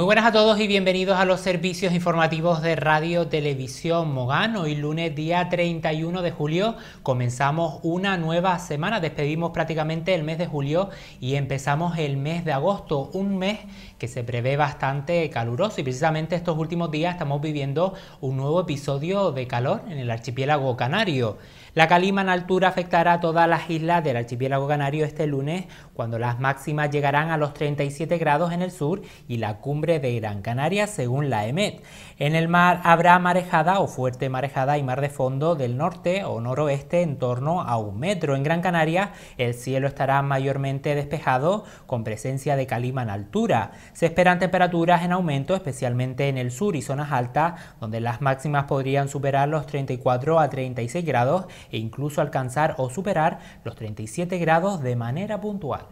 Muy buenas a todos y bienvenidos a los servicios informativos de Radio Televisión Mogán. Hoy lunes día 31 de julio comenzamos una nueva semana, despedimos prácticamente el mes de julio y empezamos el mes de agosto, un mes que se prevé bastante caluroso y precisamente estos últimos días estamos viviendo un nuevo episodio de calor en el archipiélago canario. La calima en altura afectará a todas las islas del archipiélago canario este lunes cuando las máximas llegarán a los 37 grados en el sur y la cumbre de Gran Canaria, según la EMET. En el mar habrá marejada o fuerte marejada y mar de fondo del norte o noroeste en torno a un metro. En Gran Canaria el cielo estará mayormente despejado con presencia de calima en altura. Se esperan temperaturas en aumento, especialmente en el sur y zonas altas, donde las máximas podrían superar los 34 a 36 grados e incluso alcanzar o superar los 37 grados de manera puntual.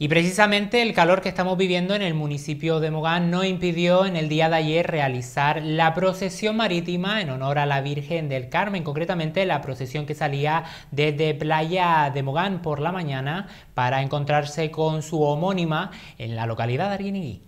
Y precisamente el calor que estamos viviendo en el municipio de Mogán no impidió en el día de ayer realizar la procesión marítima en honor a la Virgen del Carmen, concretamente la procesión que salía desde Playa de Mogán por la mañana para encontrarse con su homónima en la localidad de Arguinigui.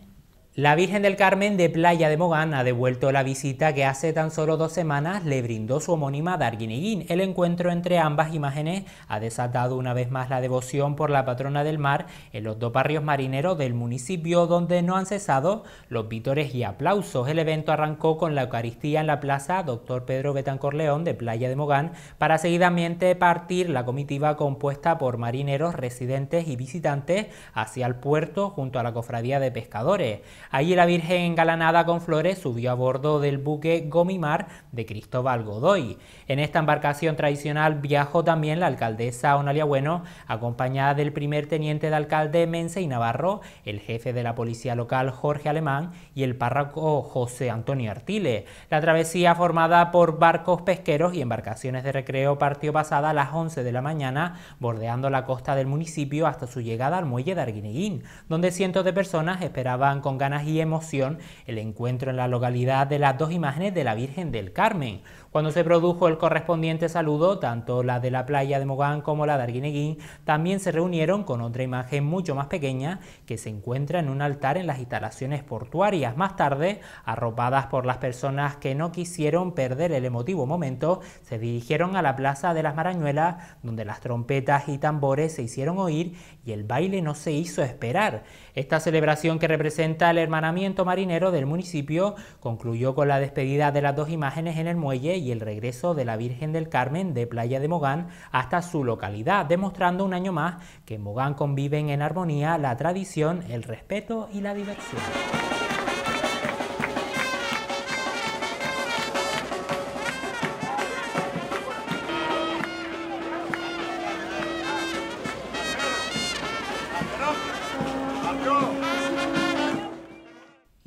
La Virgen del Carmen de Playa de Mogán ha devuelto la visita que hace tan solo dos semanas le brindó su homónima Darguineguín. El encuentro entre ambas imágenes ha desatado una vez más la devoción por la patrona del mar en los dos barrios marineros del municipio donde no han cesado los vítores y aplausos. El evento arrancó con la Eucaristía en la plaza Doctor Pedro Betancor León de Playa de Mogán para seguidamente partir la comitiva compuesta por marineros, residentes y visitantes hacia el puerto junto a la cofradía de pescadores. Allí la Virgen engalanada con flores subió a bordo del buque Gomimar de Cristóbal Godoy. En esta embarcación tradicional viajó también la alcaldesa Onalia Bueno, acompañada del primer teniente de alcalde Mense y Navarro, el jefe de la policía local Jorge Alemán y el párroco José Antonio Artile. La travesía formada por barcos pesqueros y embarcaciones de recreo partió pasada a las 11 de la mañana, bordeando la costa del municipio hasta su llegada al muelle de Arguineguín, donde cientos de personas esperaban con ganas y emoción el encuentro en la localidad de las dos imágenes de la Virgen del Carmen. Cuando se produjo el correspondiente saludo, tanto la de la playa de Mogán como la de Arguineguín también se reunieron con otra imagen mucho más pequeña que se encuentra en un altar en las instalaciones portuarias. Más tarde, arropadas por las personas que no quisieron perder el emotivo momento, se dirigieron a la Plaza de las Marañuelas, donde las trompetas y tambores se hicieron oír y el baile no se hizo esperar. Esta celebración que representa el hermanamiento marinero del municipio concluyó con la despedida de las dos imágenes en el muelle y el regreso de la Virgen del Carmen de Playa de Mogán hasta su localidad, demostrando un año más que en Mogán conviven en armonía la tradición, el respeto y la diversión.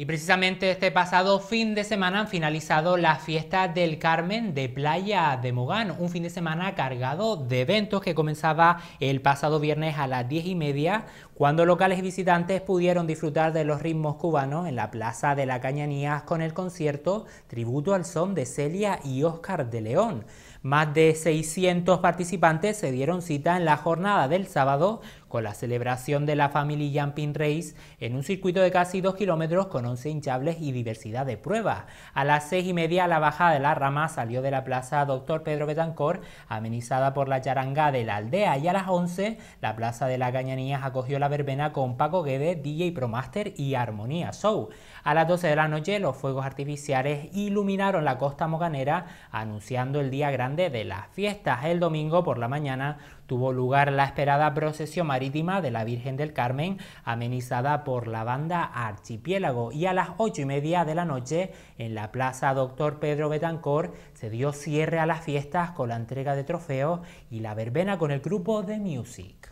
Y precisamente este pasado fin de semana han finalizado las fiestas del Carmen de Playa de Mogán, un fin de semana cargado de eventos que comenzaba el pasado viernes a las 10 y media, cuando locales y visitantes pudieron disfrutar de los ritmos cubanos en la Plaza de la Cañanías con el concierto Tributo al Son de Celia y Oscar de León. Más de 600 participantes se dieron cita en la jornada del sábado con la celebración de la Family Jumping Race en un circuito de casi 2 kilómetros con 11 hinchables y diversidad de pruebas. A las 6 y media la bajada de la rama salió de la plaza Doctor Pedro Betancor, amenizada por la charanga de la aldea y a las 11 la plaza de la Cañanías acogió la verbena con Paco Guede, DJ Promaster y Armonía Show. A las 12 de la noche los fuegos artificiales iluminaron la costa moganera anunciando el día grande de las fiestas. El domingo por la mañana tuvo lugar la esperada procesión marítima de la Virgen del Carmen, amenizada por la banda Archipiélago, y a las ocho y media de la noche, en la Plaza Doctor Pedro Betancor, se dio cierre a las fiestas con la entrega de trofeos y la verbena con el grupo de Music.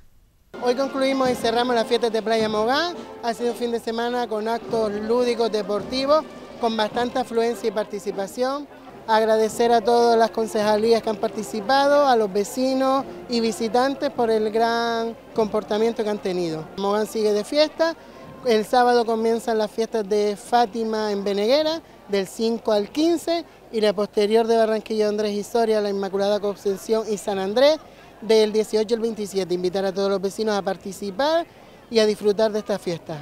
Hoy concluimos y cerramos las fiestas de Playa Mogán. Ha sido un fin de semana con actos lúdicos, deportivos, con bastante afluencia y participación agradecer a todas las concejalías que han participado, a los vecinos y visitantes por el gran comportamiento que han tenido. Mogán sigue de fiesta, el sábado comienzan las fiestas de Fátima en Beneguera, del 5 al 15, y la posterior de Barranquilla Andrés Historia, la Inmaculada Concepción y San Andrés, del 18 al 27. Invitar a todos los vecinos a participar y a disfrutar de estas fiestas.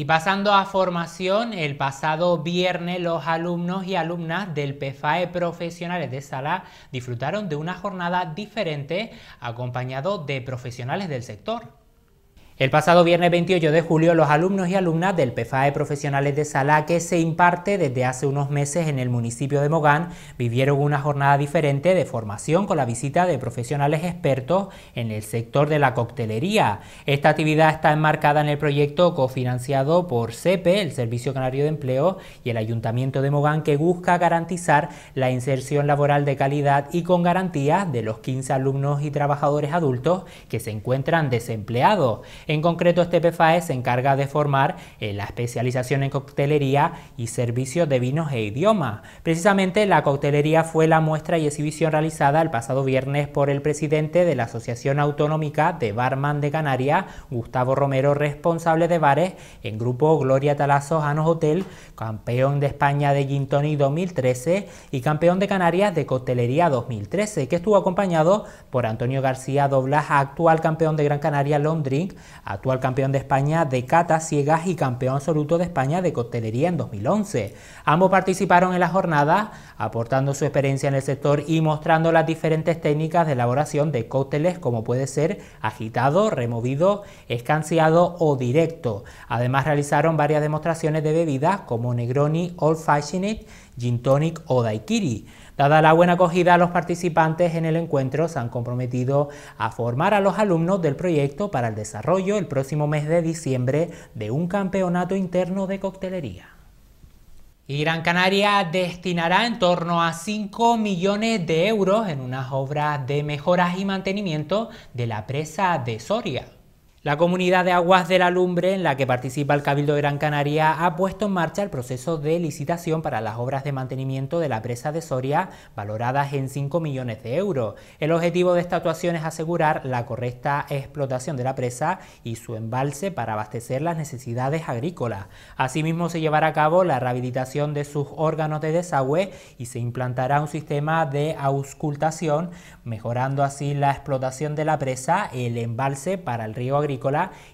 Y pasando a formación, el pasado viernes los alumnos y alumnas del PFAE Profesionales de Sala disfrutaron de una jornada diferente acompañado de profesionales del sector. El pasado viernes 28 de julio, los alumnos y alumnas del PFAE Profesionales de Sala, que se imparte desde hace unos meses en el municipio de Mogán, vivieron una jornada diferente de formación con la visita de profesionales expertos en el sector de la coctelería. Esta actividad está enmarcada en el proyecto cofinanciado por CEPE, el Servicio Canario de Empleo, y el Ayuntamiento de Mogán, que busca garantizar la inserción laboral de calidad y con garantías de los 15 alumnos y trabajadores adultos que se encuentran desempleados. En concreto, este PFAE se encarga de formar en eh, la especialización en coctelería y servicios de vinos e idiomas. Precisamente, la coctelería fue la muestra y exhibición realizada el pasado viernes por el presidente de la Asociación Autonómica de Barman de Canarias, Gustavo Romero, responsable de bares, en grupo Gloria Talazo Janos Hotel, campeón de España de Gin 2013 y campeón de Canarias de coctelería 2013, que estuvo acompañado por Antonio García Doblas, actual campeón de Gran Canaria Long Drink, actual campeón de España de catas ciegas y campeón absoluto de España de coctelería en 2011. Ambos participaron en la jornada, aportando su experiencia en el sector y mostrando las diferentes técnicas de elaboración de cócteles como puede ser agitado, removido, escanciado o directo. Además realizaron varias demostraciones de bebidas como Negroni, Old Fashioned, Gin Tonic o Daiquiri. Dada la buena acogida, los participantes en el encuentro se han comprometido a formar a los alumnos del proyecto para el desarrollo el próximo mes de diciembre de un campeonato interno de coctelería. irán Canaria destinará en torno a 5 millones de euros en unas obras de mejoras y mantenimiento de la presa de Soria. La comunidad de Aguas de la Lumbre, en la que participa el Cabildo de Gran Canaria, ha puesto en marcha el proceso de licitación para las obras de mantenimiento de la presa de Soria, valoradas en 5 millones de euros. El objetivo de esta actuación es asegurar la correcta explotación de la presa y su embalse para abastecer las necesidades agrícolas. Asimismo, se llevará a cabo la rehabilitación de sus órganos de desagüe y se implantará un sistema de auscultación, mejorando así la explotación de la presa, y el embalse para el río agrícola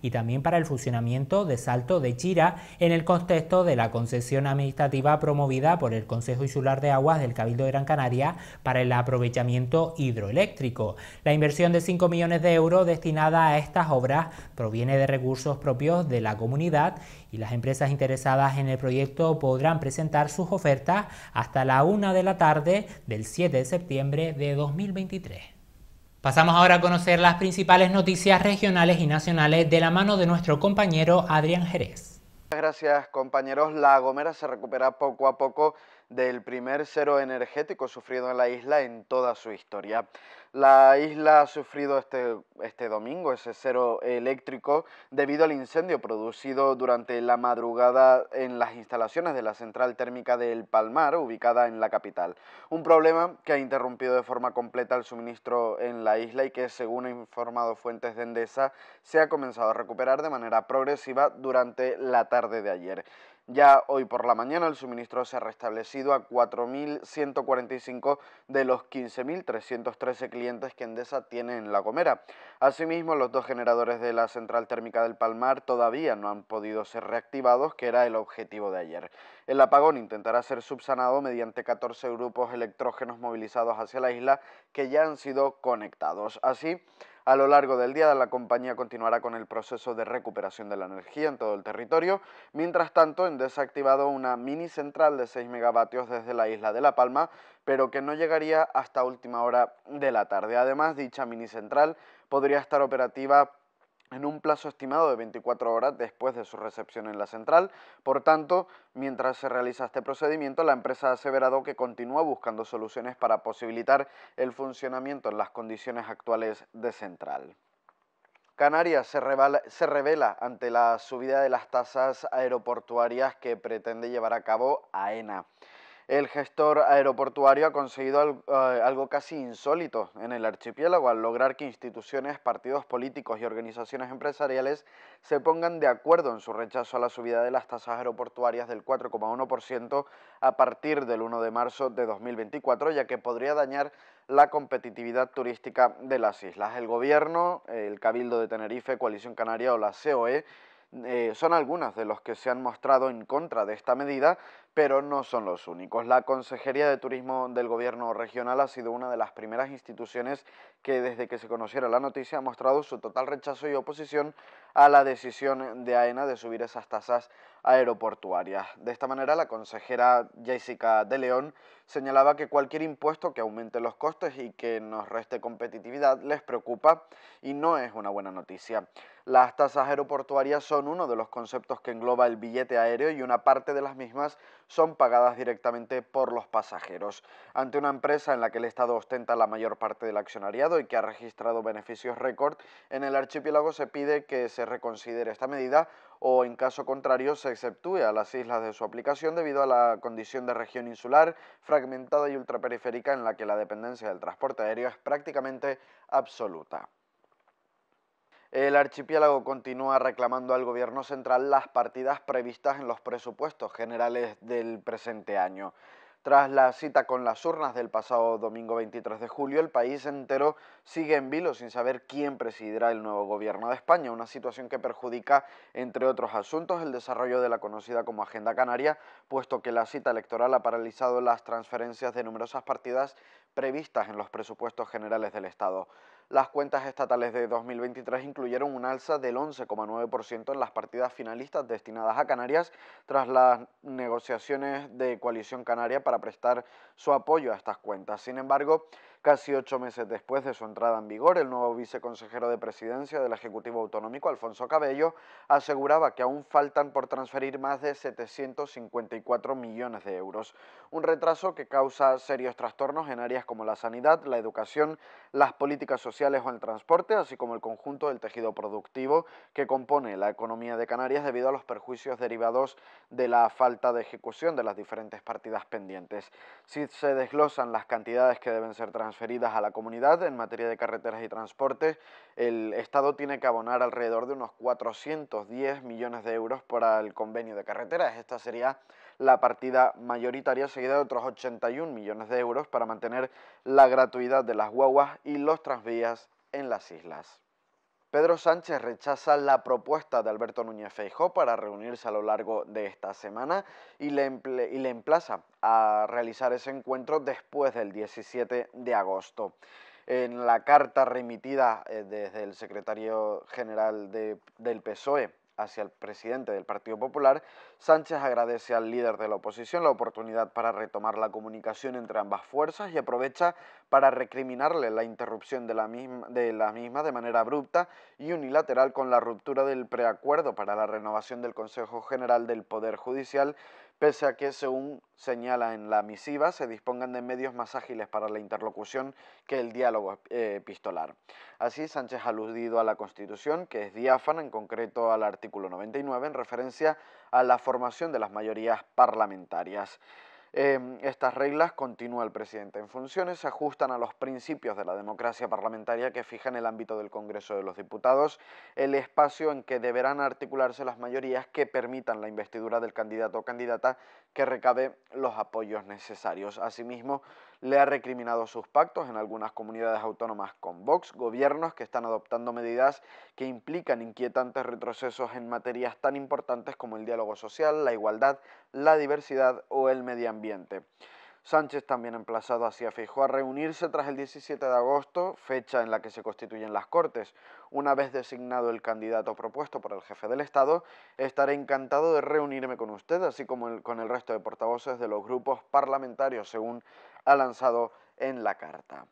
y también para el funcionamiento de Salto de Chira en el contexto de la concesión administrativa promovida por el Consejo Insular de Aguas del Cabildo de Gran Canaria para el aprovechamiento hidroeléctrico. La inversión de 5 millones de euros destinada a estas obras proviene de recursos propios de la comunidad y las empresas interesadas en el proyecto podrán presentar sus ofertas hasta la 1 de la tarde del 7 de septiembre de 2023. Pasamos ahora a conocer las principales noticias regionales y nacionales de la mano de nuestro compañero Adrián Jerez. Gracias compañeros, La Gomera se recupera poco a poco del primer cero energético sufrido en la isla en toda su historia. La isla ha sufrido este, este, domingo ese cero eléctrico debido al incendio producido durante la madrugada en las instalaciones de la central térmica del Palmar, ubicada en la capital. Un problema que ha interrumpido de forma completa el suministro en la isla y que, según ha informado fuentes de Endesa, se ha comenzado a recuperar de manera progresiva durante la tarde de ayer. Ya hoy por la mañana el suministro se ha restablecido a 4.145 de los 15.313 clientes que Endesa tiene en La Gomera. Asimismo, los dos generadores de la central térmica del Palmar todavía no han podido ser reactivados, que era el objetivo de ayer. El apagón intentará ser subsanado mediante 14 grupos electrógenos movilizados hacia la isla que ya han sido conectados. Así, a lo largo del día, la compañía continuará con el proceso de recuperación de la energía en todo el territorio. Mientras tanto, han desactivado una mini central de 6 megavatios desde la isla de La Palma, pero que no llegaría hasta última hora de la tarde. Además, dicha mini central podría estar operativa en un plazo estimado de 24 horas después de su recepción en la central. Por tanto, mientras se realiza este procedimiento, la empresa ha aseverado que continúa buscando soluciones para posibilitar el funcionamiento en las condiciones actuales de central. Canarias se, revela, ante la subida de las tasas aeroportuarias que pretende llevar a cabo AENA el gestor aeroportuario ha conseguido eh, algo, casi insólito en el archipiélago al lograr que instituciones, partidos políticos y organizaciones empresariales se pongan de acuerdo en su rechazo a la subida de las tasas aeroportuarias del 4,1% a partir del 1 de marzo de 2024, ya que podría dañar la competitividad turística de las islas. El gobierno, el Cabildo de Tenerife, Coalición Canaria o la COE eh, son algunas de los que se han mostrado en contra de esta medida, pero no son los únicos. La Consejería de Turismo del Gobierno Regional ha sido una de las primeras instituciones que desde que se conociera la noticia ha mostrado su total rechazo y oposición a la decisión de AENA de subir esas tasas aeroportuarias. De esta manera, la consejera Jessica de León señalaba que cualquier impuesto que aumente los costes y que nos reste competitividad les preocupa y no es una buena noticia. Las tasas aeroportuarias son uno de los conceptos que engloba el billete aéreo y una parte de las mismas son pagadas directamente por los pasajeros. Ante una empresa en la que el Estado ostenta la mayor parte del accionariado y que ha registrado beneficios récord, en el archipiélago se pide que se reconsidere esta medida o en caso contrario se exceptúe a las islas de su aplicación debido a la condición de región insular, fragmentada y ultraperiférica en la que la dependencia del transporte aéreo es prácticamente absoluta. El archipiélago continúa reclamando al gobierno central las partidas previstas en los presupuestos generales del presente año. Tras la cita con las urnas del pasado domingo 23 de julio, el país entero sigue en vilo sin saber quién presidirá el nuevo gobierno de España, una situación que perjudica, entre otros asuntos, el desarrollo de la conocida como Agenda Canaria, puesto que la cita electoral ha paralizado las transferencias de numerosas partidas previstas en los presupuestos generales del Estado. Las cuentas estatales de 2023 incluyeron un alza del 11,9% en las partidas finalistas destinadas a Canarias tras las negociaciones de coalición canaria para prestar su apoyo a estas cuentas. Sin embargo, Casi ocho meses después de su entrada en vigor, el nuevo viceconsejero de presidencia del Ejecutivo Autonómico, Alfonso Cabello, aseguraba que aún faltan por transferir más de 754 millones de euros, un retraso que causa serios trastornos en áreas como la sanidad, la educación, las políticas sociales o el transporte, así como el conjunto del tejido productivo que compone la economía de Canarias debido a los perjuicios derivados de la falta de ejecución de las diferentes partidas pendientes. Si se desglosan las cantidades que deben ser transferidas, transferidas a la comunidad en materia de carreteras y transportes, el Estado tiene que abonar alrededor de unos 410 millones de euros para el convenio de carreteras. Esta sería la partida mayoritaria, seguida de otros 81 millones de euros para mantener la gratuidad de las guaguas y los transvías en las islas. Pedro Sánchez rechaza la propuesta de Alberto Núñez Feijó para reunirse a lo largo de esta semana y le, emplaza a realizar ese encuentro después del 17 de agosto. En la carta remitida eh, desde el secretario general del PSOE hacia el presidente del Partido Popular, Sánchez agradece al líder de la oposición la oportunidad para retomar la comunicación entre ambas fuerzas y aprovecha para recriminarle la interrupción de la misma de, manera abrupta y unilateral con la ruptura del preacuerdo para la renovación del Consejo General del Poder Judicial pese a que, según señala en la misiva, se dispongan de medios más ágiles para la interlocución que el diálogo eh, epistolar. Así, Sánchez ha aludido a la Constitución, que es diáfana, en concreto al artículo 99, en referencia a la formación de las mayorías parlamentarias. Em, estas reglas, continúa el presidente en funciones, se ajustan a los principios de la democracia parlamentaria que fijan el ámbito del Congreso de los Diputados, el espacio en que deberán articularse las mayorías que permitan la investidura del candidato o candidata que recabe los apoyos necesarios. Asimismo, le ha recriminado sus pactos en algunas comunidades autónomas con Vox, gobiernos que están adoptando medidas que implican inquietantes retrocesos en materias tan importantes como el diálogo social, la igualdad, la diversidad o el medio ambiente. Sánchez también ha emplazado hacia Feijóo a reunirse tras el 17 de agosto, fecha en la que se constituyen las Cortes. Una vez designado el candidato propuesto por el jefe del Estado, estaré encantado de reunirme con usted, así como el, con el resto de portavoces de los grupos parlamentarios, según ha lanzado en la carta.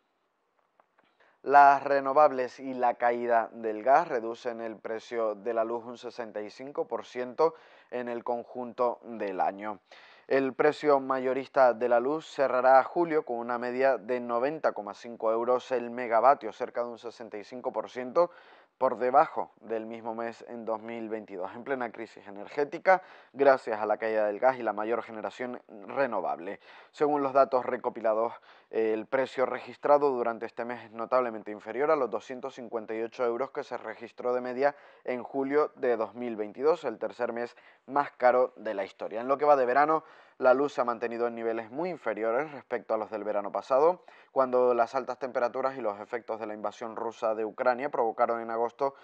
Las renovables y la caída del gas reducen el precio de la luz un 65% en el conjunto del año. El precio mayorista de la luz cerrará a julio con una media de 90,5 euros el megavatio, cerca de un 65% por debajo del mismo mes en 2022, en plena crisis energética, gracias a la caída del gas y la mayor generación renovable. Según los datos recopilados, el precio registrado durante este mes es notablemente inferior a los 258 euros que se registró de media en julio de 2022, el tercer mes más caro de la historia. En lo que va de verano, la luz se ha mantenido en niveles muy inferiores respecto a los del verano pasado, cuando las altas temperaturas y los efectos de la invasión rusa de Ucrania provocaron en agosto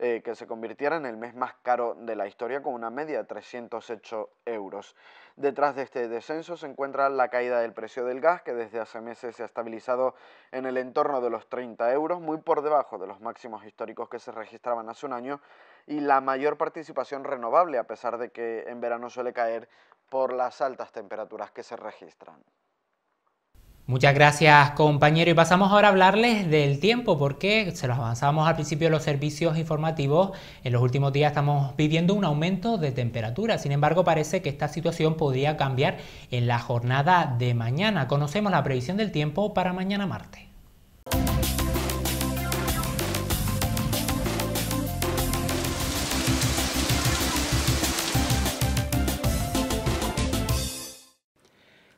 eh, que se convirtiera en el mes más caro de la historia con una media de 308 euros. Detrás de este descenso se encuentra la caída del precio del gas, que desde hace meses se ha estabilizado en el entorno de los 30 euros, muy por debajo de los máximos históricos que se registraban hace un año, y la mayor participación renovable, a pesar de que en verano suele caer por las altas temperaturas que se registran. Muchas gracias compañero y pasamos ahora a hablarles del tiempo porque se los avanzamos al principio de los servicios informativos. En los últimos días estamos viviendo un aumento de temperatura, sin embargo parece que esta situación podría cambiar en la jornada de mañana. Conocemos la previsión del tiempo para mañana martes.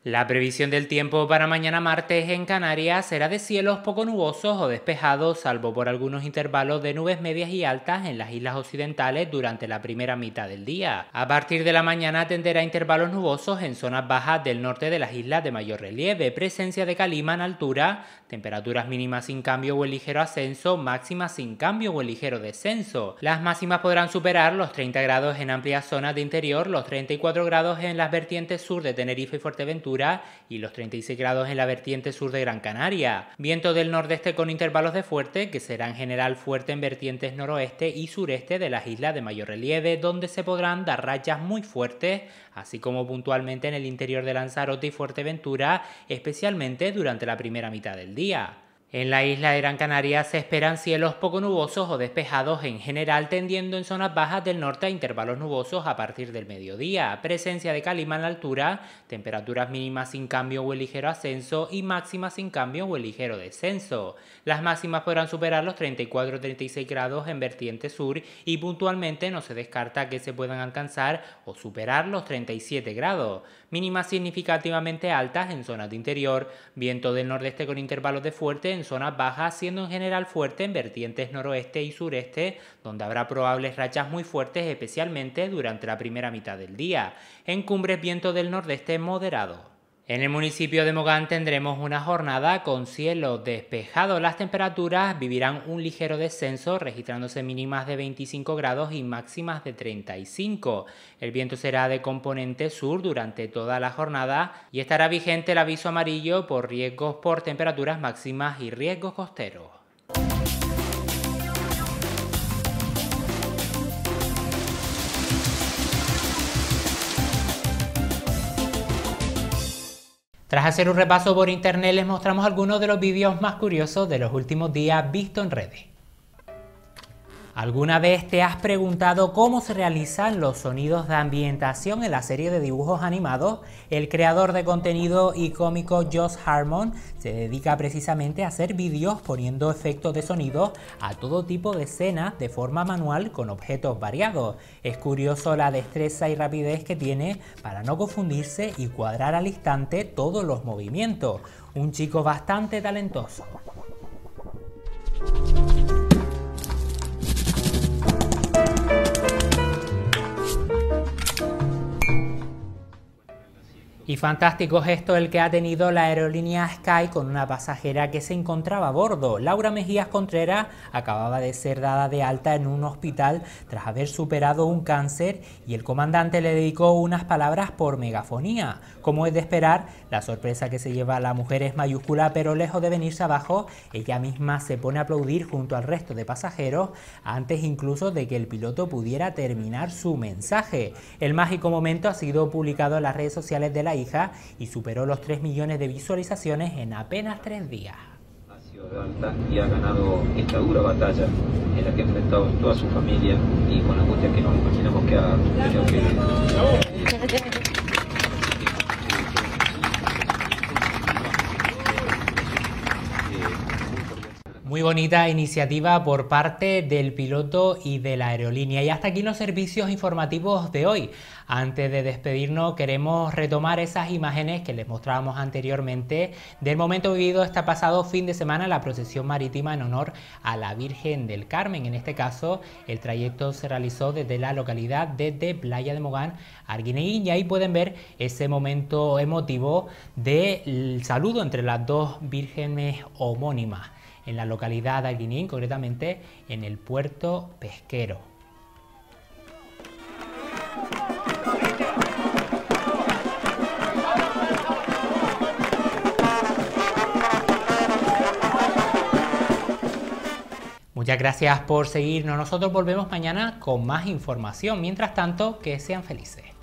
La previsión del tiempo para mañana martes en Canarias será de cielos poco nubosos o despejados, salvo por algunos intervalos de nubes medias y altas en las islas occidentales durante la primera mitad del día. A partir de la mañana tenderá intervalos nubosos en zonas bajas del norte de las islas de mayor relieve, presencia de calima en altura, temperaturas mínimas sin cambio o el ligero ascenso, máximas sin cambio o el ligero descenso. Las máximas podrán superar los 30 grados en amplias zonas de interior, los 34 grados en las vertientes sur de Tenerife y Fuerteventura, y los 36 grados en la vertiente sur de Gran Canaria. Viento del nordeste con intervalos de fuerte, que será en general fuerte en vertientes noroeste y sureste de las islas de mayor relieve, donde se podrán dar rayas muy fuertes, así como puntualmente en el interior de Lanzarote y Fuerteventura, especialmente durante la primera mitad del día. En la isla de Gran Canaria se esperan cielos poco nubosos o despejados en general, tendiendo en zonas bajas del norte a intervalos nubosos a partir del mediodía, presencia de calima en la altura, temperaturas mínimas sin cambio o el ligero ascenso y máximas sin cambio o el ligero descenso. Las máximas podrán superar los 34-36 grados en vertiente sur y puntualmente no se descarta que se puedan alcanzar o superar los 37 grados, mínimas significativamente altas en zonas de interior, viento del nordeste con intervalos de fuerte en zonas bajas, siendo en general fuerte en vertientes noroeste y sureste, donde habrá probables rachas muy fuertes especialmente durante la primera mitad del día. En cumbres viento del nordeste moderado. En el municipio de Mogán tendremos una jornada con cielo despejado. Las temperaturas vivirán un ligero descenso, registrándose mínimas de 25 grados y máximas de 35. El viento será de componente sur durante toda la jornada y estará vigente el aviso amarillo por riesgos por temperaturas máximas y riesgos costeros. Tras hacer un repaso por internet les mostramos algunos de los vídeos más curiosos de los últimos días visto en redes. ¿Alguna vez te has preguntado cómo se realizan los sonidos de ambientación en la serie de dibujos animados? El creador de contenido y cómico Josh Harmon se dedica precisamente a hacer vídeos poniendo efectos de sonido a todo tipo de escenas de forma manual con objetos variados. Es curioso la destreza y rapidez que tiene para no confundirse y cuadrar al instante todos los movimientos. Un chico bastante talentoso. Y fantástico gesto el que ha tenido la aerolínea Sky con una pasajera que se encontraba a bordo. Laura Mejías Contreras acababa de ser dada de alta en un hospital tras haber superado un cáncer y el comandante le dedicó unas palabras por megafonía. Como es de esperar, la sorpresa que se lleva a la mujer es mayúscula, pero lejos de venirse abajo, ella misma se pone a aplaudir junto al resto de pasajeros antes incluso de que el piloto pudiera terminar su mensaje. El mágico momento ha sido publicado en las redes sociales de la hija y superó los 3 millones de visualizaciones en apenas 3 días. Ha sido alta y ha ganado esta dura batalla en la que ha enfrentado toda su familia y con la angustia que nos imaginamos que ha tenido que Muy bonita iniciativa por parte del piloto y de la aerolínea. Y hasta aquí los servicios informativos de hoy. Antes de despedirnos, queremos retomar esas imágenes que les mostrábamos anteriormente del momento vivido este pasado fin de semana la procesión marítima en honor a la Virgen del Carmen. En este caso, el trayecto se realizó desde la localidad de Playa de Mogán, Arguineguín, y ahí pueden ver ese momento emotivo del saludo entre las dos vírgenes homónimas en la localidad de Aguinín, concretamente en el puerto pesquero. Muchas gracias por seguirnos. Nosotros volvemos mañana con más información. Mientras tanto, que sean felices.